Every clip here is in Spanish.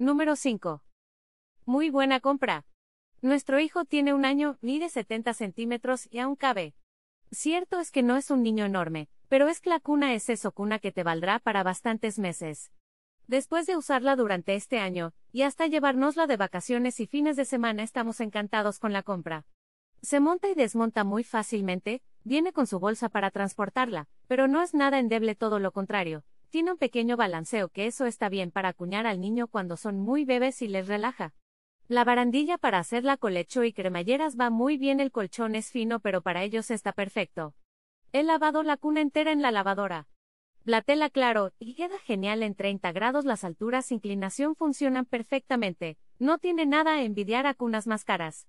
Número 5. Muy buena compra. Nuestro hijo tiene un año, mide 70 centímetros y aún cabe. Cierto es que no es un niño enorme, pero es que la cuna es eso cuna que te valdrá para bastantes meses. Después de usarla durante este año, y hasta llevárnosla de vacaciones y fines de semana estamos encantados con la compra. Se monta y desmonta muy fácilmente, viene con su bolsa para transportarla, pero no es nada endeble todo lo contrario, tiene un pequeño balanceo que eso está bien para acuñar al niño cuando son muy bebés y les relaja. La barandilla para hacerla con colecho y cremalleras va muy bien, el colchón es fino pero para ellos está perfecto. He lavado la cuna entera en la lavadora. La tela claro, y queda genial en 30 grados las alturas inclinación funcionan perfectamente, no tiene nada a envidiar a cunas más caras.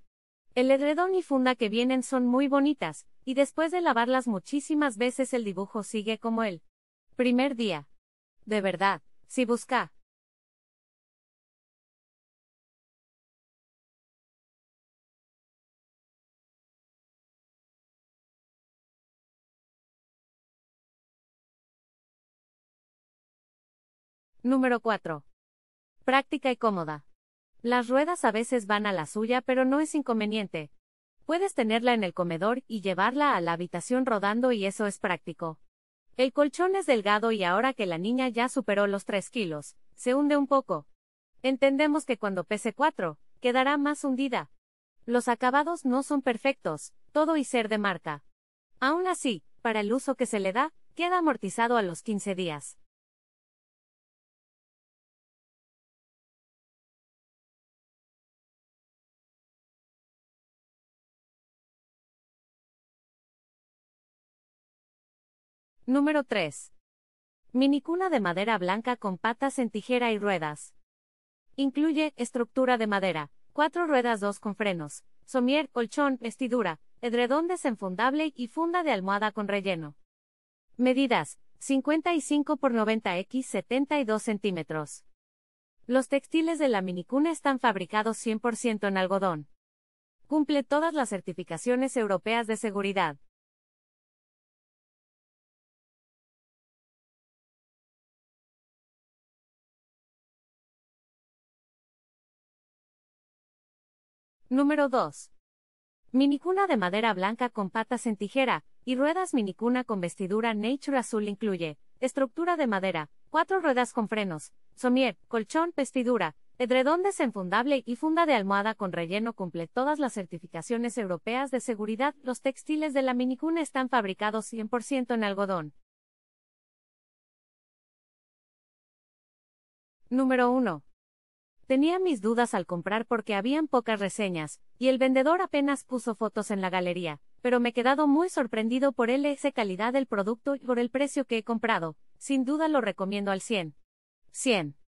El edredón y funda que vienen son muy bonitas, y después de lavarlas muchísimas veces el dibujo sigue como el primer día de verdad, si busca. Número 4. Práctica y cómoda. Las ruedas a veces van a la suya, pero no es inconveniente. Puedes tenerla en el comedor y llevarla a la habitación rodando y eso es práctico. El colchón es delgado y ahora que la niña ya superó los 3 kilos, se hunde un poco. Entendemos que cuando pese 4, quedará más hundida. Los acabados no son perfectos, todo y ser de marca. Aún así, para el uso que se le da, queda amortizado a los 15 días. Número 3. Minicuna de madera blanca con patas en tijera y ruedas. Incluye estructura de madera, cuatro ruedas dos con frenos, somier, colchón, vestidura, edredón desenfundable y funda de almohada con relleno. Medidas: 55 por 90 x 72 centímetros. Los textiles de la minicuna están fabricados 100% en algodón. Cumple todas las certificaciones europeas de seguridad. Número 2. Minicuna de madera blanca con patas en tijera y ruedas minicuna con vestidura Nature Azul incluye estructura de madera, cuatro ruedas con frenos, somier, colchón, vestidura, edredón desenfundable y funda de almohada con relleno cumple todas las certificaciones europeas de seguridad. Los textiles de la minicuna están fabricados 100% en algodón. Número 1. Tenía mis dudas al comprar porque habían pocas reseñas, y el vendedor apenas puso fotos en la galería, pero me he quedado muy sorprendido por el ese calidad del producto y por el precio que he comprado, sin duda lo recomiendo al 100. 100.